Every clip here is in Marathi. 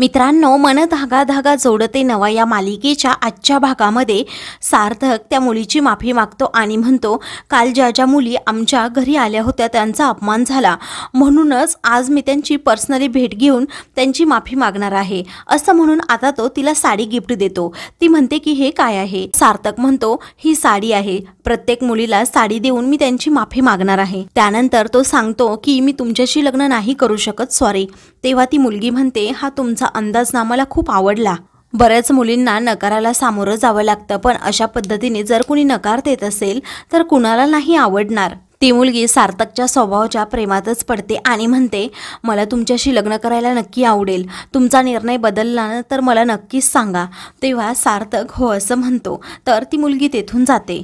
मित्रांनो मन धागा धागा जोडते नवा या मालिकेच्या आजच्या भागामध्ये सार्थक त्या मुलीची माफी मागतो आणि म्हणतो काल ज्या ज्या मुली आमच्या घरी आल्या होत्या त्यांचा अपमान झाला म्हणूनच आज मी त्यांची पर्सनली भेट घेऊन त्यांची माफी मागणार आहे असं म्हणून आता तो तिला साडी गिफ्ट देतो ती म्हणते की हे काय आहे सार्थक म्हणतो ही साडी आहे प्रत्येक मुलीला साडी देऊन मी त्यांची माफी मागणार आहे त्यानंतर तो सांगतो की मी तुमच्याशी लग्न नाही करू शकत सॉरी तेव्हा ती मुलगी म्हणते हा तुमचा त्यांचा मला खूप आवडला बऱ्याच मुलींना नकाराला सामोरं जावं लागतं पण अशा पद्धतीने जर कुणी नकार देत असेल तर कुणाला नाही आवडणार ती मुलगी सार्थकच्या स्वभावाच्या प्रेमातच पडते आणि म्हणते मला तुमच्याशी लग्न करायला नक्की आवडेल तुमचा निर्णय बदलला ना तर मला नक्कीच सांगा तेव्हा सार्थक हो असं म्हणतो तर ती मुलगी तेथून जाते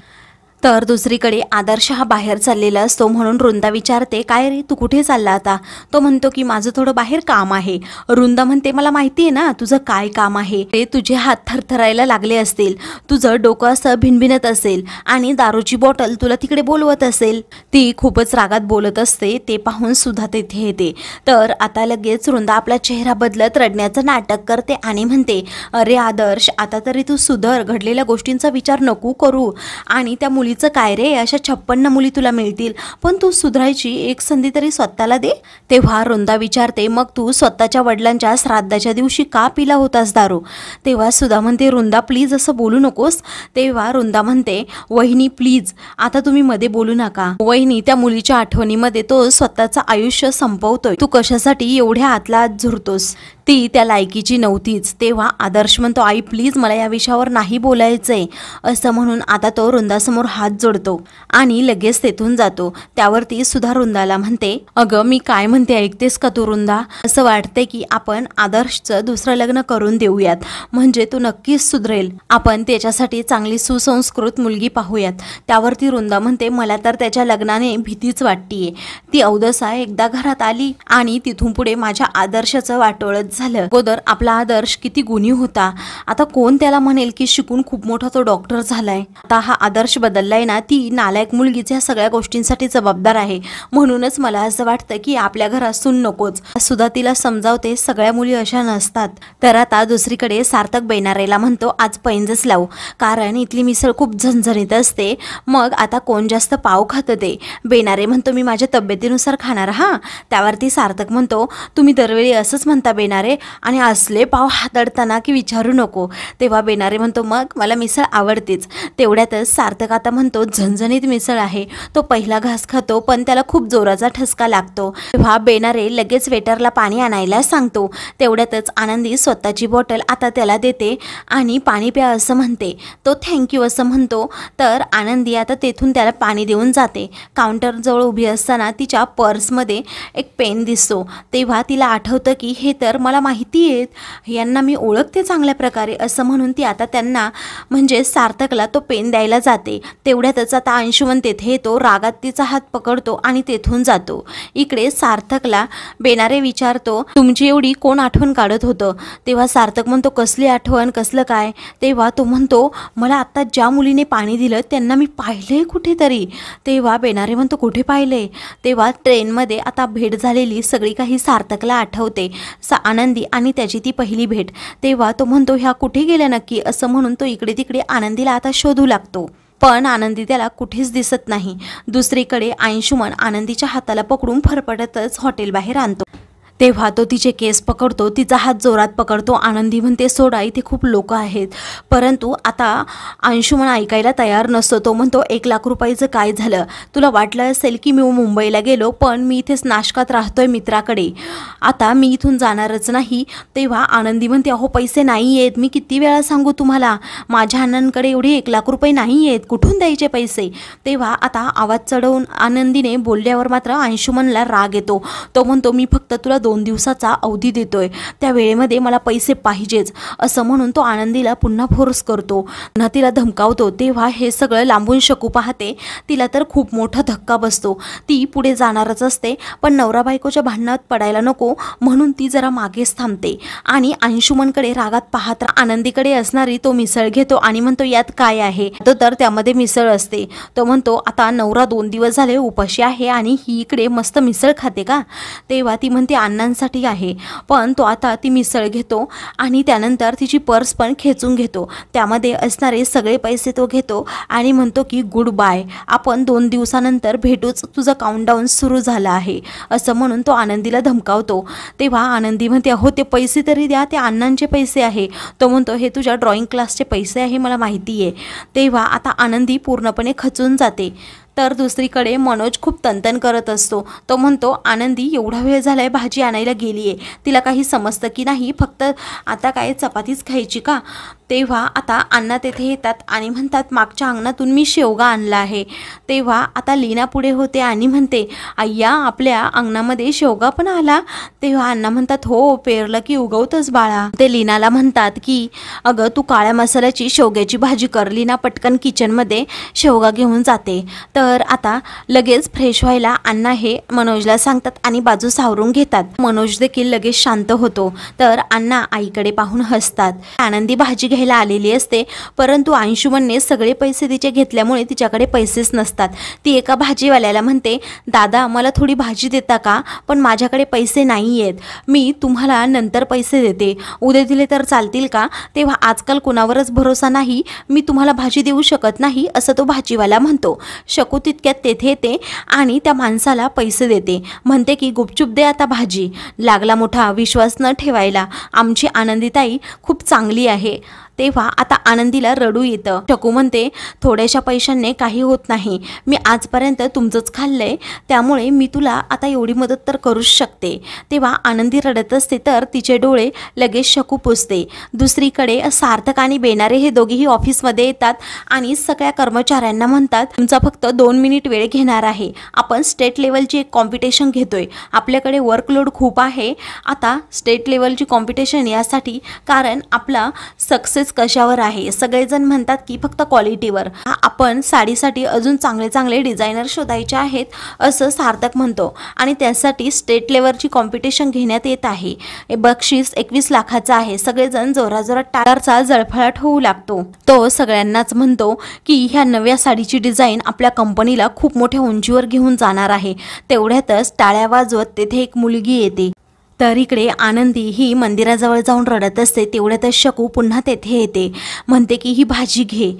तर दुसरीकडे आदर्श हा बाहेर चाललेला असतो म्हणून रुंदा विचारते काय रे तू कुठे चालला आता तो म्हणतो की माझं थोडं बाहेर काम आहे रुंदा म्हणते मला माहिती आहे ना तुझं काय काम आहे ते तुझे हात थरथरायला लागले असतील तुझं डोकं असं भिनभिनत असेल आणि दारूची बॉटल तुला तिकडे बोलवत असेल ती खूपच रागात बोलत असते ते पाहून सुद्धा तेथे येते तर आता लगेच रुंदा आपला चेहरा बदलत रडण्याचं नाटक करते आणि म्हणते अरे आदर्श आता तरी तू सुधर घडलेल्या गोष्टींचा विचार नको करू आणि त्या मुली मुलीचं काय रे अशा छप्पन्न मुली तुला मिळतील पण तू सुधारायची एक संधी तरी स्वतःला दे तेव्हा रोंदा विचारते मग तू स्वतःच्या वडिलांच्या श्राद्धाच्या दिवशी का पिला होतास दारू तेव्हा सुधा म्हणते रोंदा प्लीज असं बोलू नकोस तेव्हा रोंदा म्हणते वहिनी प्लीज आता तुम्ही मध्ये बोलू नका वहिनी त्या मुलीच्या आठवणीमध्ये तो स्वतःचं आयुष्य संपवतोय तू कशासाठी एवढ्या आतला आत झुरतोस ती त्या लायकीची नव्हतीच तेव्हा आदर्श म्हणतो आई प्लीज मला या विषयावर नाही बोलायचंय असं म्हणून आता तो रुंदासमोर हात जोडतो आणि लगेच तेथून जातो त्यावरती सुधा रुंदाला म्हणते अगं मी काय म्हणते ऐकतेस का तू रुंदा असं वाटते की आपण आदर्शचं दुसरं लग्न करून देऊयात म्हणजे तू नक्कीच सुधरेल आपण त्याच्यासाठी चांगली सुसंस्कृत मुलगी पाहूयात त्यावरती रुंदा म्हणते मला तर त्याच्या लग्नाने भीतीच वाटतीये ती अवदसा एकदा घरात आली आणि तिथून पुढे माझ्या आदर्शाचं वाटोळच झालं गोदर आपला आदर्श किती गुणी होता आता कोण त्याला म्हणेल की शिकून खूप मोठा तो डॉक्टर झालाय आता हा आदर्श बदललाय ना ती नालायक मुलगीच ह्या सगळ्या गोष्टींसाठी जबाबदार आहे म्हणूनच मला असं वाटतं की आपल्या घरात सून नकोच सुद्धा तिला समजावते सगळ्या मुली अशा नसतात तर आता दुसरीकडे सार्थक बेनारेला म्हणतो आज पैंजच लावू कारण इथली मिसळ खूप झणझणीत असते मग आता कोण जास्त पाव खातं ते बेनारे म्हणतो मी माझ्या तब्येतीनुसार खाणार हा त्यावरती सार्थक म्हणतो तुम्ही दरवेळी असंच म्हणता बेनारे बेनारे आणि असले पाव हाताळताना की विचारू नको तेव्हा बेनारे म्हणतो मग मला मिसळ आवडतेच तेवढ्यातच सार्थक आता म्हणतो झणझणीत मिसळ आहे तो पहिला घास खातो पण त्याला खूप जोराचा ठसका लागतो तेव्हा बेनारे लगेच वेटरला पाणी आणायला सांगतो तेवढ्यातच आनंदी स्वतःची बॉटल आता त्याला देते आणि पाणी प्या असं म्हणते तो थँक्यू असं म्हणतो तर आनंदी आता तेथून त्याला पाणी देऊन जाते काउंटरजवळ उभी असताना तिच्या पर्समध्ये एक पेन दिसतो तेव्हा तिला आठवतं की हे तर मला माहिती आहेत यांना मी ओळखते चांगल्या प्रकारे असं म्हणून ती आता त्यांना म्हणजे सार्थकला तो पेन द्यायला जाते तेवढ्यातच आता अंशुवन तेथे येतो रागात तिचा हात पकडतो आणि तेथून जातो इकडे सार्थकला बेनारे विचारतो तुमची एवढी कोण आठवण काढत होतं तेव्हा सार्थक म्हणतो कसली आठवण कसलं काय तेव्हा तो म्हणतो मला आत्ता ज्या मुलीने पाणी दिलं त्यांना मी पाहिले कुठेतरी तेव्हा बेनारे म्हणतो कुठे पाहिले तेव्हा ट्रेनमध्ये आता भेट झालेली सगळी काही सार्थकला आठवते सा आनंदी आणि त्याची ती पहिली भेट तेव्हा तो म्हणतो ह्या कुठे गेल्या नक्की असं म्हणून तो इकडे तिकडे आनंदीला आता शोधू लागतो पण आनंदी त्याला कुठेच दिसत नाही दुसरीकडे आईशुमन आनंदीच्या हाताला पकडून फरफडतच हॉटेल बाहेर आणतो तेव्हा तो तिचे केस पकडतो तिचा हात जोरात पकडतो आनंदी म्हणते सोडा इथे खूप लोक आहेत परंतु आता अंशुमन ऐकायला तयार नसतो तो म्हणतो एक लाख रुपयाचं काय झालं तुला वाटलं असेल की मी मुंबईला गेलो पण मी इथेच नाशकात राहतोय मित्राकडे आता मी इथून जाणारच नाही तेव्हा आनंदी म्हणते अहो पैसे नाही आहेत मी किती वेळा सांगू तुम्हाला माझ्या अण्णांकडे एवढे एक लाख रुपये नाही आहेत कुठून द्यायचे पैसे तेव्हा आता आवाज चढवून आनंदीने बोलल्यावर मात्र अंशुमनला राग येतो तो म्हणतो मी फक्त तुला दोन दिवसाचा अवधी देतोय त्या वेळेमध्ये मला पैसे पाहिजेच असं म्हणून तो आनंदीला पुन्हा फोर्स करतो पुन्हा तिला धमकावतो तेव्हा हे सगळं लांबून शकू पाहते तिला तर खूप मोठा धक्का बसतो ती पुढे जाणारच असते पण नवरा बायकोच्या भांडणात पडायला नको म्हणून ती जरा मागेच थांबते आणि अंशुमनकडे रागात पाहत आनंदीकडे असणारी तो मिसळ घेतो आणि म्हणतो यात काय आहे तो तर त्यामध्ये मिसळ असते तो म्हणतो आता नवरा दोन दिवस झाले उपाशी आहे आणि ही इकडे मस्त मिसळ खाते का तेव्हा ती म्हणते अन्न अण्णांसाठी आहे पण तो आता ती मिसळ घेतो आणि त्यानंतर तिची पर्स पण खेचून घेतो त्यामध्ये असणारे सगळे पैसे तो घेतो आणि म्हणतो की गुड बाय आपण दोन दिवसानंतर भेटूच तुझं काउंटडाऊन सुरू झालं आहे असं म्हणून तो आनंदीला धमकावतो तेव्हा आनंदी म्हणते हो ते पैसे तरी द्या ते अण्णांचे पैसे आहे तो म्हणतो हे तुझ्या ड्रॉइंग क्लासचे पैसे आहे मला माहिती आहे तेव्हा आता आनंदी पूर्णपणे खचून जाते तर दुसरीकडे मनोज खूप तंतन करत असतो तो म्हणतो आनंदी एवढा वेळ झालाय भाजी आणायला गेली आहे तिला काही समजतं की नाही फक्त आता काय चपातीच खायची का तेव्हा आता अण्णा तेथे येतात आणि म्हणतात मागच्या अंगणातून मी शेवगा आणला आहे तेव्हा आता लीना पुढे होते आणि म्हणते आय्या आपल्या अंगणामध्ये शेवगा पण आला तेव्हा अण्णा म्हणतात हो पेरलं की उगवतच बाळा ते लीनाला म्हणतात की अगं तू काळ्या मसाल्याची शेवग्याची भाजी कर लीना पटकन किचनमध्ये शेवगा घेऊन जाते तर आता लगेच फ्रेश व्हायला अण्णा हे मनोजला सांगतात आणि बाजू सावरून घेतात मनोज देखील लगेच शांत होतो तर अण्णा आईकडे पाहून हसतात आनंदी भाजी घ्यायला आलेली असते परंतु अंशुमनने सगळे पैसे तिचे घेतल्यामुळे तिच्याकडे पैसेच नसतात ती एका भाजीवाल्याला म्हणते दादा मला थोडी भाजी देता का पण माझ्याकडे पैसे नाही आहेत मी तुम्हाला नंतर पैसे देते उद्या दिले तर चालतील का तेव्हा आजकाल कोणावरच भरोसा नाही मी तुम्हाला भाजी देऊ शकत नाही असं तो भाजीवाला म्हणतो शकू तितक्यात तेथे येते आणि त्या माणसाला पैसे देते म्हणते की गुपचूप दे आता भाजी लागला मोठा विश्वास न ठेवायला आमची आनंदीताई खूप चांगली आहे तेव्हा आता आनंदीला रडू येतं शकू म्हणते थोड्याशा पैशांनी काही होत नाही मी आजपर्यंत तुमचंच खाल्लंय त्यामुळे मी तुला आता एवढी मदत तर करूच शकते तेव्हा आनंदी रडत असते तर तिचे डोळे लगेच शकू पुसते दुसरीकडे सार्थक आणि बेनारे हे दोघेही ऑफिसमध्ये येतात आणि सगळ्या कर्मचाऱ्यांना म्हणतात तुमचा फक्त दोन मिनिट वेळ घेणार आहे आपण स्टेट लेवलची एक कॉम्पिटिशन घेतोय आपल्याकडे वर्कलोड खूप आहे आता स्टेट लेवलची कॉम्पिटिशन यासाठी कारण आपला सक्सेस कशावर आहे सगळेजण म्हणतात की फक्त क्वालिटीवर आपण साडीसाठी अजून चांगले चांगले डिझायनर शोधायचे आहेत असं सार्थक म्हणतो आणि त्यासाठी स्टेट लेवलची कॉम्पिटिशन घेण्यात येत आहे बक्षीस एकवीस लाखाचा आहे सगळेजण जोराजोरात टारचा जळफळाट होऊ लागतो तो सगळ्यांनाच म्हणतो की ह्या नव्या साडीची डिझाईन आपल्या कंपनीला खूप मोठ्या उंचीवर घेऊन जाणार आहे तेवढ्यातच टाळ्या वाजवत तेथे एक मुलगी येते तर इकडे आनंदी ही मंदिराजवळ जाऊन रडत असते तेवढ्यातच शकू पुन्हा तेथे येते म्हणते की ही भाजी घे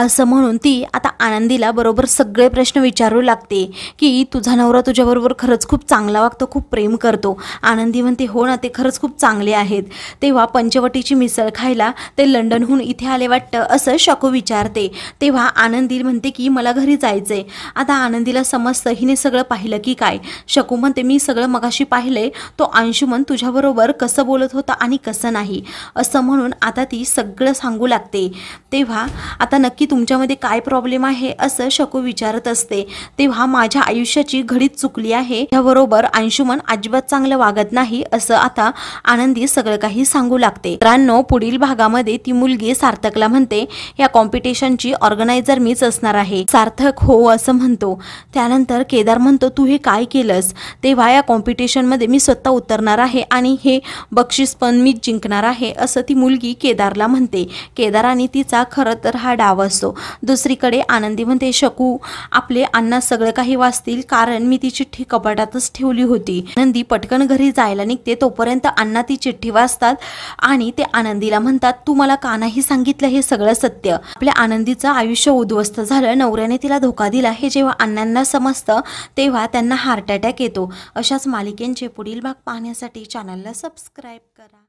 असं म्हणून ती आता आनंदीला बरोबर सगळे प्रश्न विचारू लागते की तुझा नवरा तुझ्याबरोबर खरंच खूप चांगला वागतो खूप प्रेम करतो आनंदी म्हणते हो ना ते खरंच खूप चांगले आहेत तेव्हा पंचवटीची मिसळ खायला ते लंडनहून इथे आले वाटतं असं शकू विचारते तेव्हा आनंदी म्हणते की मला घरी जायचं आहे आता आनंदीला समजतं हिने सगळं पाहिलं की काय शकू म्हणते मी सगळं मगाशी पाहिलंय तो अंशू अंशुमन तुझ्याबरोबर कसं बोलत होता आणि कसं नाही असं म्हणून आता ती सगळं सांगू लागते तेव्हा आता नक्की तुमच्यामध्ये काय प्रॉब्लेम आहे असं शकू विचारत असते तेव्हा माझ्या आयुष्याची घडीत चुकली आहे याबरोबर अंशुमन अजिबात चांगलं वागत नाही असं आता आनंदी सगळं काही सांगू लागते मित्रांनो पुढील भागामध्ये ती मुलगी सार्थकला म्हणते या कॉम्पिटिशनची ऑर्गनायझर मीच असणार आहे सार्थक हो असं म्हणतो त्यानंतर केदार म्हणतो तू हे काय केलंस तेव्हा या कॉम्पिटिशनमध्ये मी स्वतः उतरणार आहे आणि हे बक्षीस पण मी जिंकणार आहे असं ती मुलगी केदारला म्हणते केदार आणि तिचा खरं तर हा डाव असतो दुसरीकडे आनंदी म्हणते शकू आपले अण्णा सगळं काही वाचतील कारण मी ती चिठ्ठी कपाटातच ठेवली होती आनंदी पटकन घरी जायला निघते तोपर्यंत अण्णा ती चिठ्ठी वाचतात आणि ते आनंदीला म्हणतात तू मला का नाही सांगितलं हे सगळं सत्य आपल्या आनंदीचं आयुष्य उद्ध्वस्त झालं नवऱ्याने तिला धोका दिला हे जेव्हा अण्णांना समजतं तेव्हा त्यांना हार्ट अटॅक येतो अशाच मालिकेंचे पुढील भाग पाहण्यास साठी चॅनलला सबस्क्राईब करा